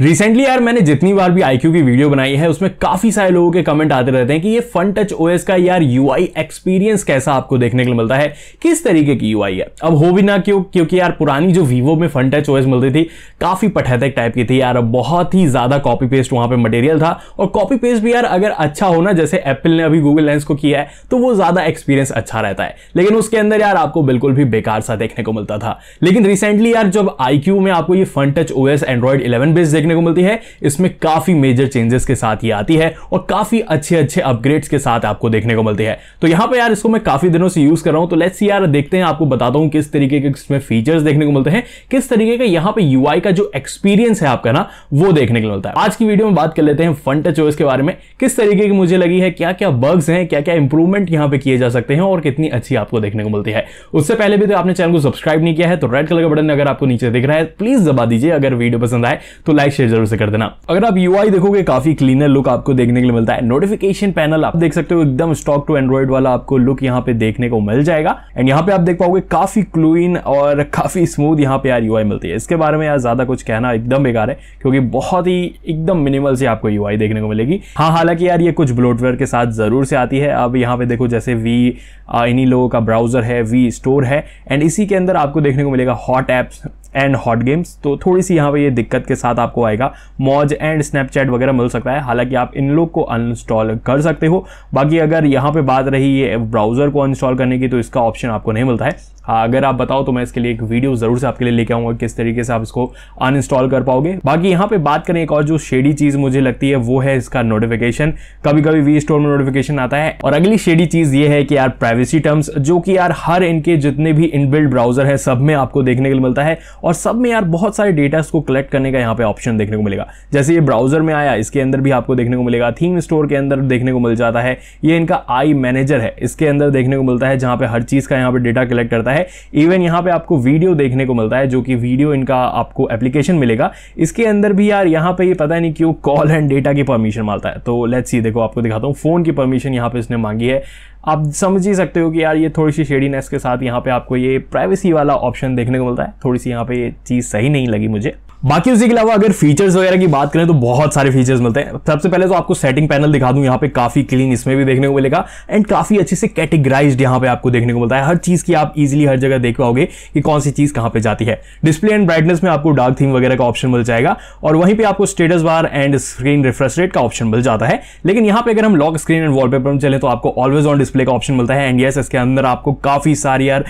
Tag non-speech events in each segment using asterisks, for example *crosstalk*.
recently यार मैंने जितनी बार भी आईक्यू की वीडियो बनाई है उसमें काफी सारे लोगों के कमेंट आते रहते हैं कि ये फन टच ओ का यार यूआई एक्सपीरियंस कैसा आपको देखने के लिए मिलता है किस तरीके की यू है अब हो भी ना क्यों क्योंकि यार पुरानी जो वीवो में फन टच एस मिलती थी काफी पठैतक टाइप की थी यार बहुत ही ज्यादा कॉपी पेस्ट वहां पर मटेरियल था और कॉपी पेस्ट भी यार अगर अच्छा होना जैसे एप्पल ने अभी गूगल लेंस को किया है तो वो ज्यादा एक्सपीरियंस अच्छा रहता है लेकिन उसके अंदर यार आपको बिल्कुल भी बेकार सा देखने को मिलता था लेकिन रिसेंटली यार जब आई में आपको ये Funtouch O S Android eleven base देखने देखने को मिलती है इसमें काफ़ी मेजर चेंजेस के साथ ये आती है और काफ़ी अच्छे अच्छे अपग्रेड्स के साथ आपको देखने को मिलती है तो यहां पर यार इसको मैं काफ़ी दिनों से यूज़ कर रहा हूं तो लेट्स यार देखते हैं आपको बताता हूं किस तरीके के इसमें फीचर्स देखने को मिलते हैं किस तरीके का यहां पर यूआई का जो एक्सपीरियंस है आपका ना वो देखने को मिलता है आज की वीडियो में बात कर लेते हैं फंट चॉइस के बारे में किस तरीके की मुझे लगी है क्या क्या बग्स हैं क्या क्या इंप्रूवमेंट यहां पर किए जा सकते हैं और कितनी अच्छी आपको देखने को मिलती है उससे पहले भी तो आपने चैनल को सब्सक्राइब नहीं किया है तो रेड कलर का बटन अगर आपको नीचे दिख रहा है प्लीज दबा दीजिए अगर वीडियो पसंद आए तो लाइक शेयर जरूर से कर देना अगर आप यू देखोगे काफी क्लीनर लुक आपको देखने के लिए मिलता है नोटिफिकेशन पैनल आप देख सकते हो एकदम स्टॉक टू एंड्रॉइड वाला आपको लुक यहाँ पे देखने को मिल जाएगा एंड यहाँ पे आप देख पाओगे काफी क्लीन और काफी स्मूथ यहाँ पे यार यू मिलती है इसके बारे में यार ज्यादा कुछ कहना एकदम बेकार है क्योंकि बहुत ही एकदम मिनिमल से आपको यू देखने को मिलेगी हाँ हालांकि यार ये कुछ ब्लोटवेयर के साथ जरूर से आती है अब यहाँ पे देखो जैसे वी इन्हीं लोगों का ब्राउजर है वी स्टोर है एंड इसी के अंदर आपको देखने को मिलेगा hot apps and hot games तो थोड़ी सी यहाँ पे ये दिक्कत के साथ आपको आपको आएगा मौज एंड स्नैपचैट वगैरह मिल सकता है हालांकि आप इन लोग को अनइंस्टॉल कर सकते हो बाकी अगर यहाँ पे बात रही है ब्राउज़र को अनइंस्टॉल करने की तो इसका ऑप्शन आपको नहीं मिलता है हाँ, अगर आप बताओ तो मैं इसके लिए एक वीडियो ज़रूर से आपके लिए लेके आऊंगा किस तरीके से आप इसको अनइंस्टॉल कर पाओगे बाकी यहाँ पे बात करें एक और जो शेडी चीज़ मुझे लगती है वो है इसका नोटिफिकेशन कभी कभी वी स्टोर में नोटिफिकेशन आता है और अगली शेडी चीज़ ये है कि यार प्राइवेसी टर्म्स जो कि यार हर इनके जितने भी इनबिल्ड ब्राउजर है सब में आपको देखने के लिए मिलता है और सब में यार बहुत सारे डेटा को कलेक्ट करने का यहाँ पे ऑप्शन देखने को मिलेगा जैसे ये ब्राउजर में आया इसके अंदर भी आपको देखने को मिलेगा थीम स्टोर के अंदर देखने को मिल जाता है ये इनका आई मैनेजर है इसके अंदर देखने को मिलता है जहां पे हर चीज़ का यहाँ पे डेटा कलेक्ट करता है है इवन यहाँ पे आपको वीडियो देखने को मिलता है जो कि वीडियो इनका आपको एप्लीकेशन मिलेगा इसके अंदर भी यार यहाँ पे ये पता नहीं क्यों कॉल एंड डेटा की परमिशन मांगता है तो लेट्स सी देखो आपको दिखाता हूँ फ़ोन की परमिशन यहाँ पे इसने मांगी है आप समझ ही सकते हो कि यार ये थोड़ी सी शेडीनेस के साथ यहाँ पे आपको ये प्राइवेसी वाला ऑप्शन देखने को मिलता है थोड़ी सी यहाँ पे ये चीज़ सही नहीं लगी मुझे बाकी उसी के अलावा अगर फीचर्स वगैरह की बात करें तो बहुत सारे फीचर्स मिलते हैं सबसे पहले तो आपको सेटिंग पैनल दिखा दूं यहाँ पे काफी क्लीन इसमें भी देखने को मिलेगा एंड काफी अच्छे से कैटेगराइज यहाँ पे आपको देखने को मिलता है हर चीज की आप इजिली हर जगह देख पाओगे कि कौन सी चीज कहाँ पे जाती है डिस्प्ले एंड ब्राइटनेस में आपको डार्क थीम वगैरह का ऑप्शन मिल जाएगा और वहीं पर आपको status bar and screen refresh rate का ऑप्शन मिल जाता है लेकिन यहाँ पे अगर हम लॉक स्क्रीन एंड वॉलपेपर में चले तो आपको ऑलवेज ऑन डिस्प्ले का ऑप्शन मिलता है एंड यस इसके अंदर आपको काफी सारी यार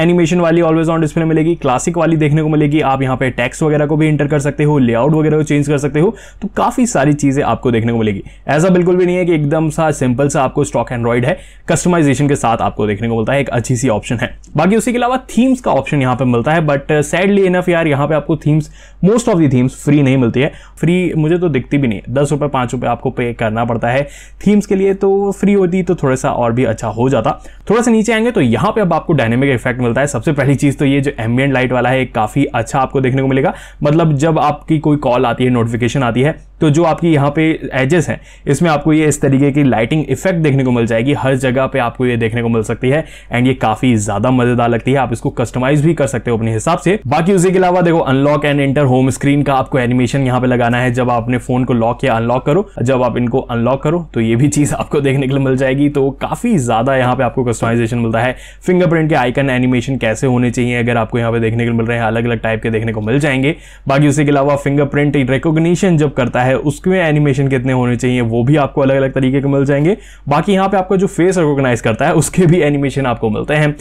एनिमेशन uh, वाली ऑलवेज ऑन डिस्प्ले मिलेगी क्लासिक वाली देखने को मिलेगी आप यहाँ पे टैक्स वगैरह को भी इंटर कर सकते हो लेआउट वगैरह को चेंज कर सकते हो तो काफ़ी सारी चीज़ें आपको देखने को मिलेगी ऐसा बिल्कुल भी नहीं है कि एकदम सा सिंपल सा आपको स्टॉक एंड्रॉइड है कस्टमाइजेशन के साथ आपको देखने को मिलता है एक अच्छी सी ऑप्शन है बाकी उसी के अलावा थीम्स का ऑप्शन यहाँ पे मिलता है बट सैडली इनफ यार यहाँ पे आपको themes most of the themes free नहीं मिलती है फ्री मुझे तो दिखती भी नहीं है दस रुपये पाँच रुपये आपको पे करना पड़ता है थीम्स के लिए तो फ्री होती तो थोड़ा सा और भी अच्छा हो जाता थोड़ा सा नीचे आएंगे तो यहाँ पे अब आपको डायनेमिक इफेक्ट मिलता है सबसे पहली चीज़ तो ये जो एम्बियंट लाइट वाला है काफ़ी अच्छा आपको देखने को मिलेगा मतलब जब आपकी कोई कॉल आती है नोटिफिकेशन आती है तो जो आपकी यहाँ पे एजेस हैं इसमें आपको ये इस तरीके की लाइटिंग इफेक्ट देखने को मिल जाएगी हर जगह पे आपको ये देखने को मिल सकती है एंड ये काफी ज्यादा मजेदार लगती है आप इसको कस्टमाइज भी कर सकते हो अपने हिसाब से बाकी उसी के अलावा देखो unlock and enter home screen का आपको एनिमेशन यहाँ पे लगाना है जब आप अपने फोन को लॉक या अनलॉक करो जब आप इनको अनलॉक करो तो ये भी चीज आपको देखने के लिए मिल जाएगी तो काफी ज्यादा यहाँ पे आपको कस्टमाइजेशन मिलता है फिंगरप्रिंट के आइकन एनिमेशन कैसे होने चाहिए अगर आपको यहाँ पे देखने को मिल रहे हैं अलग अलग टाइप के देखने को मिल जाएंगे बाकी उसी के अलावा फिंगरप्रिंट रिकोगशन जब करता है है उसमें एनिमेशन कितने होने चाहिए वो भी आपको अलग अलग तरीके के मिल जाएंगे बाकी यहाँ पे आपका जो फेस रिकोगनाइज करता है उसके भी एनिमेशन आपको मिलते हैं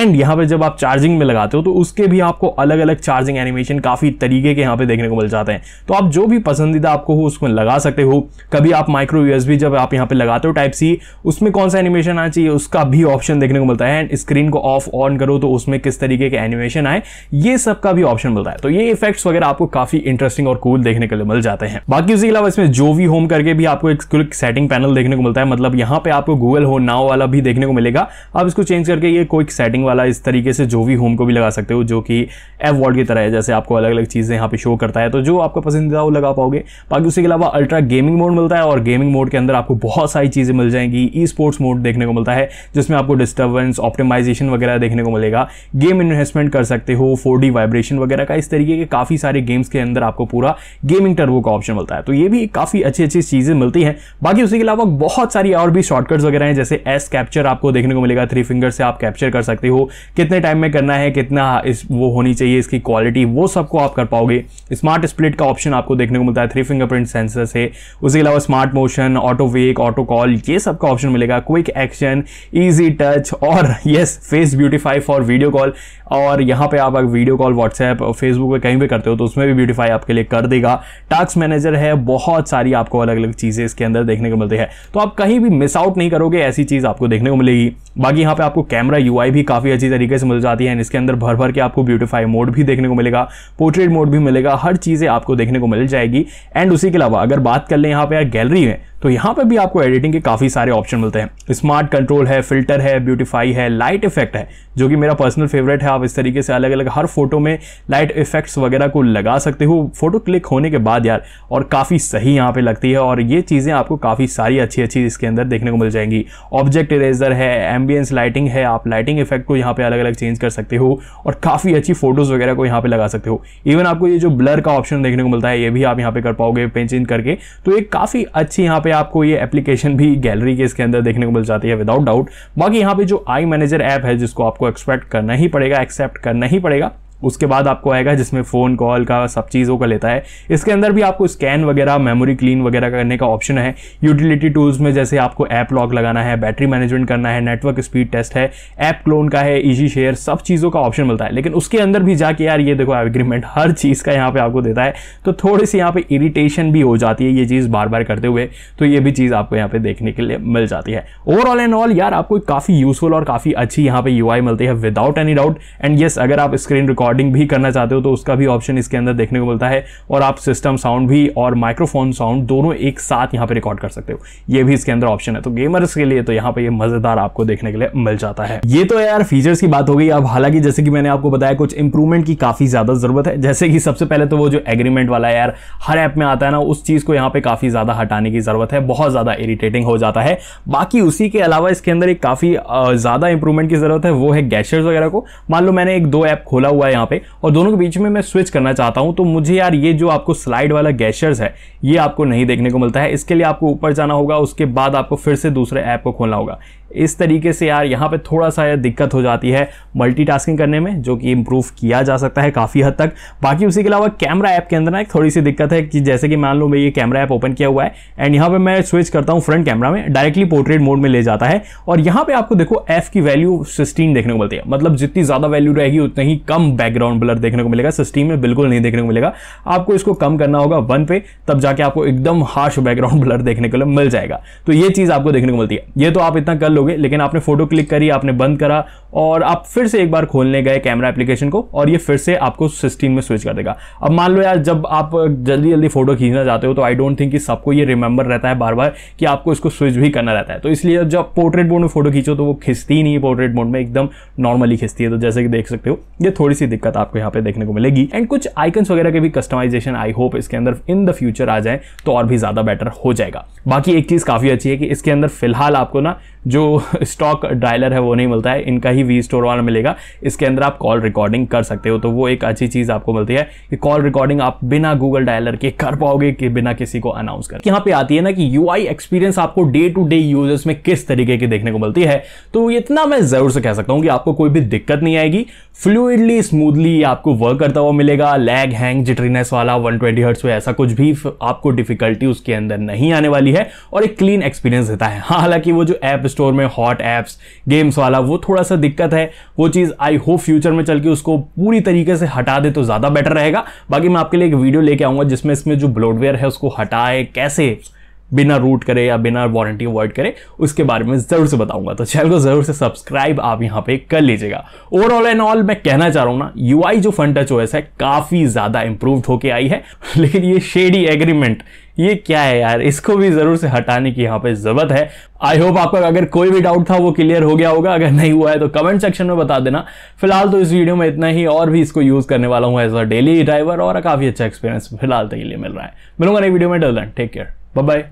एंड यहाँ पे जब आप चार्जिंग में लगाते हो तो उसके भी आपको अलग अलग चार्जिंग एनिमेशन काफ़ी तरीके के यहाँ पे देखने को मिल जाते हैं तो आप जो भी पसंदीदा आपको हो उसमें लगा सकते हो कभी आप माइक्रो यूएस जब आप यहाँ पे लगाते हो टाइप सी उसमें कौन सा एनिमेशन आना चाहिए उसका भी ऑप्शन देखने को मिलता है एंड स्क्रीन को ऑफ ऑन करो तो उसमें किस तरीके के एनिमेशन आए ये सब का भी ऑप्शन मिलता है तो ये इफेक्ट्स वगैरह आपको काफ़ी इंटरेस्टिंग और कूल देखने के लिए मिल जाते हैं बाकी इसके अलावा इसमें जो वी होम करके भी आपको एक क्विक सेटिंग पैनल देखने को मिलता है मतलब यहाँ पे आपको गूगल हो नाव वाला भी देखने को मिलेगा आप इसको चेंज करके ये क्विक सेटिंग वाला इस तरीके से जो भी होम को भी लगा सकते हो जो कि एफ वॉर्ड की तरह है जैसे आपको अलग अलग चीज़ें यहाँ पे शो करता है तो जो आपका पसंदीदा वो लगा पाओगे बाकी उसके अलावा अल्ट्रा गेमिंग मोड मिलता है और गेमिंग मोड के अंदर आपको बहुत सारी चीज़ें मिल जाएंगी ई स्पोर्ट्स मोड देखने को मिलता है जिसमें आपको डिस्टर्बेंस ऑप्टिमाइजेशन वगैरह देखने को मिलेगा गेम इन्वेस्टमेंट कर सकते हो फोर वाइब्रेशन वगैरह का इस तरीके के काफ़ी सारे गेम्स के अंदर आपको पूरा गेमिंग टर्बो का ऑप्शन मिलता है तो ये भी काफ़ी अच्छी अच्छी चीज़ें मिलती हैं बाकी उसी के अलावा बहुत सारी और भी शॉर्टकट्स वगैरह हैं जैसे एस कैप्चर आपको देखने को मिलेगा थ्री फिंगर से आप कैप्चर कर सकते हो कितने टाइम में करना है कितना इस वो होनी चाहिए इसकी क्वालिटी वो सबको आप कर पाओगे स्मार्ट स्प्लिट का ऑप्शन आपको देखने को मिलता है थ्री फिंगरप्रिंट सेंसर से उसके अलावा smart motion auto wake auto call ये सब का ऑप्शन मिलेगा क्विक एक्शन ईजी टच और yes face beautify for video call और यहाँ पे आप अगर वीडियो कॉल व्हाट्सएप फेसबुक पे कहीं भी करते हो तो उसमें भी ब्यूटीफाई आपके लिए कर देगा टास्क मैनेजर है बहुत सारी आपको अलग अलग चीज़ें इसके अंदर देखने को मिलती है तो आप कहीं भी मिस आउट नहीं करोगे ऐसी चीज़ आपको देखने को मिलेगी बाकी यहाँ पे आपको कैमरा यूआई भी काफ़ी अच्छी तरीके से मिल जाती है इसके अंदर भर भर के आपको ब्यूटीफाई मोड भी देखने को मिलेगा पोर्ट्रेट मोड भी मिलेगा हर चीज़ें आपको देखने को मिल जाएगी एंड उसी के अलावा अगर बात कर लें यहाँ पर गैलरी में तो यहाँ पे भी आपको एडिटिंग के काफ़ी सारे ऑप्शन मिलते हैं स्मार्ट कंट्रोल है फिल्टर है ब्यूटीफाई है लाइट इफेक्ट है जो कि मेरा पर्सनल फेवरेट है आप इस तरीके से अलग अलग हर फोटो में लाइट इफेक्ट्स वगैरह को लगा सकते हो फोटो क्लिक होने के बाद यार और काफ़ी सही यहाँ पे लगती है और ये चीज़ें आपको काफ़ी सारी अच्छी अच्छी इसके अंदर देखने को मिल जाएंगी ऑब्जेक्ट इरेजर है एम्बियंस लाइटिंग है आप लाइटिंग इफेक्ट को यहाँ पर अलग अलग चेंज कर सकते हो और काफ़ी अच्छी फोटोज़ वगैरह को यहाँ पर लगा सकते हो इवन आपको ये जो ब्लर का ऑप्शन देखने को मिलता है ये भी आप यहाँ पर कर पाओगे पेंच इन करके तो ये काफ़ी अच्छी यहाँ पर आपको ये एप्लीकेशन भी गैलरी के इसके अंदर देखने को मिल जाती है विदाउट डाउट बाकी यहाँ पे जो आई मैनेजर ऐप है जिसको आपको एक्सपेक्ट करना ही पड़ेगा एक्सेप्ट करना ही पड़ेगा उसके बाद आपको आएगा जिसमें फ़ोन कॉल का सब चीज़ों का लेता है इसके अंदर भी आपको स्कैन वगैरह मेमोरी क्लीन वगैरह करने का ऑप्शन है यूटिलिटी टूल्स में जैसे आपको ऐप लॉक लगाना है बैटरी मैनेजमेंट करना है नेटवर्क स्पीड टेस्ट है ऐप क्लोन का है ईजी शेयर सब चीज़ों का ऑप्शन मिलता है लेकिन उसके अंदर भी जाके यार ये देखो एग्रीमेंट हर चीज़ का यहाँ पर आपको देता है तो थोड़ी सी यहाँ पे इरीटेशन भी हो जाती है ये चीज़ बार बार करते हुए तो ये भी चीज़ आपको यहाँ पे देखने के लिए मिल जाती है ओवरऑल एंड ऑल यार आपको काफ़ी यूजफुल और काफ़ी अच्छी यहाँ पे यू मिलती है without any doubt and yes अगर आप स्क्रीन रिकॉर्ड रिकॉर्डिंग भी करना चाहते हो तो उसका भी ऑप्शन इसके अंदर देखने को मिलता है और आप सिस्टम साउंड भी और माइक्रोफोन साउंड दोनों एक साथ यहाँ पर रिकॉर्ड कर सकते हो ये भी इसके अंदर ऑप्शन है तो गेमर्स के लिए तो यहाँ पे ये मज़ेदार आपको देखने के लिए मिल जाता है ये तो यार फीचर्स की बात हो गई अब हालांकि जैसे कि मैंने आपको बताया कुछ इंप्रूवमेंट की काफ़ी ज़्यादा ज़रूरत है जैसे कि सबसे पहले तो वो जो एग्रीमेंट वाला यार हर ऐप में आता है ना उस चीज़ को यहाँ पे काफ़ी ज़्यादा हटाने की ज़रूरत है बहुत ज़्यादा इरिटेटिंग हो जाता है बाकी उसी के अलावा इसके अंदर एक काफ़ी ज़्यादा इंप्रूवमेंट की ज़रूरत है वो है गैशर्स वगैरह को मान लो मैंने एक दो ऐप खोला हुआ है यहाँ पे और दोनों के बीच में मैं स्विच करना चाहता हूँ तो मुझे यार ये जो आपको स्लाइड वाला गैशर्स है ये आपको नहीं देखने को मिलता है इसके लिए आपको ऊपर जाना होगा उसके बाद आपको फिर से दूसरे ऐप को खोलना होगा इस तरीके से यार यहाँ पे थोड़ा सा यार दिक्कत हो जाती है मल्टीटास्किंग करने में जो कि इम्प्रूव किया जा सकता है काफ़ी हद तक बाकी उसी के अलावा कैमरा ऐप के अंदर ना एक थोड़ी सी दिक्कत है कि जैसे कि मान लो मैं ये कैमरा ऐप ओपन किया हुआ है एंड यहाँ पर मैं स्विच करता हूँ फ्रंट कैमरा में डायरेक्टली पोर्ट्रेट मोड में ले जाता है और यहाँ पर आपको देखो एफ की वैल्यू सिक्सटीन देखने को मिलती है मतलब जितनी ज़्यादा वैल्यू रहेगी उतना ही कम बैकग्राउंड ब्लर देखने को मिलेगा सिक्सटीन में बिल्कुल नहीं देखने को मिलेगा आपको इसको कम करना होगा वन पे तब जाके आपको एकदम हार्श बैकग्राउंड ब्लर देखने को मिल जाएगा तो ये चीज़ आपको देखने को मिलती है ये तो आप इतना कर लो होगे लेकिन आपने फोटो क्लिक करी आपने बंद करा और आप फिर से एक बार खोलने गए कैमरा एप्लीकेशन को और ये फिर से आपको सिस्टीन में स्विच कर देगा अब मान लो यार जब आप जल्दी जल्दी फोटो खींचना चाहते हो तो आई डोंट थिंक कि सबको ये रिमेंबर रहता है बार बार कि आपको इसको स्विच भी करना रहता है तो इसलिए जब पोर्ट्रेट मोड में फोटो खींचो तो वो खिंचती नहीं पोर्ट्रेट मोड में एकदम नॉर्मली खिंचती है तो जैसे कि देख सकते हो ये थोड़ी सी दिक्कत आपको यहाँ पे देखने को मिलेगी एंड कुछ आइकन्स वगैरह के भी कस्टमाइजेशन आई होप इसके अंदर इन द फ्यूचर आ जाए तो और भी ज़्यादा बेटर हो जाएगा बाकी एक चीज़ काफ़ी अच्छी है कि इसके अंदर फिलहाल आपको ना जो स्टॉक डायलर है वो नहीं मिलता है इनका ही वी स्टोर वाला मिलेगा इसके अंदर आप कॉल रिकॉर्डिंग कर सकते हो तो वो एक अच्छी चीज़ आपको मिलती है कि कॉल रिकॉर्डिंग आप बिना गूगल डायलर के कर पाओगे कि बिना किसी को अनाउंस कर यहाँ पे आती है ना कि यू एक्सपीरियंस आपको डे टू डे यूजर्स में किस तरीके की देखने को मिलती है तो इतना मैं ज़रूर से कह सकता हूँ कि आपको कोई भी दिक्कत नहीं आएगी फ्लूडली स्मूथली आपको वर्क करता हुआ मिलेगा लैग हैंग जिटरीनेस वाला वन ट्वेंटी हर्ट्स ऐसा कुछ भी आपको डिफिकल्टी उसके अंदर नहीं आने वाली है और एक क्लीन एक्सपीरियंस देता है हालांकि वो जो ऐप स्टोर में में हॉट ऐप्स गेम्स वाला वो थोड़ा सा दिक्कत है वो चीज़ आई होप फ्यूचर में चल के उसको पूरी तरीके से हटा दे तो ज़्यादा बेटर रहेगा बाकी मैं आपके लिए एक वीडियो लेके आऊँगा जिसमें इसमें जो ब्लोडवेयर है उसको हटाए कैसे बिना रूट करे या बिना वारंटी अवॉइड करे उसके बारे में ज़रूर से बताऊंगा तो चैनल को ज़रूर से सब्सक्राइब आप यहाँ पे कर लीजिएगा ओवरऑल एंड ऑल मैं कहना चाह रहा हूं ना यू जो फंड टच ओएस है काफ़ी ज़्यादा इंप्रूव होके आई है *laughs* लेकिन ये शेडी एग्रीमेंट ये क्या है यार इसको भी ज़रूर से हटाने की यहाँ पे ज़रूरत है आई होप आपका अगर कोई भी डाउट था वो क्लियर हो गया होगा अगर नहीं हुआ है तो कमेंट सेक्शन में बता देना फिलहाल तो इस वीडियो में इतना ही और भी इसको यूज़ करने वाला हूँ एज अ डेली ड्राइवर और काफ़ी अच्छा एक्सपीरियंस फिलहाल तक के लिए मिल रहा है मिलूंगा नई वीडियो में डल टेक केयर बाय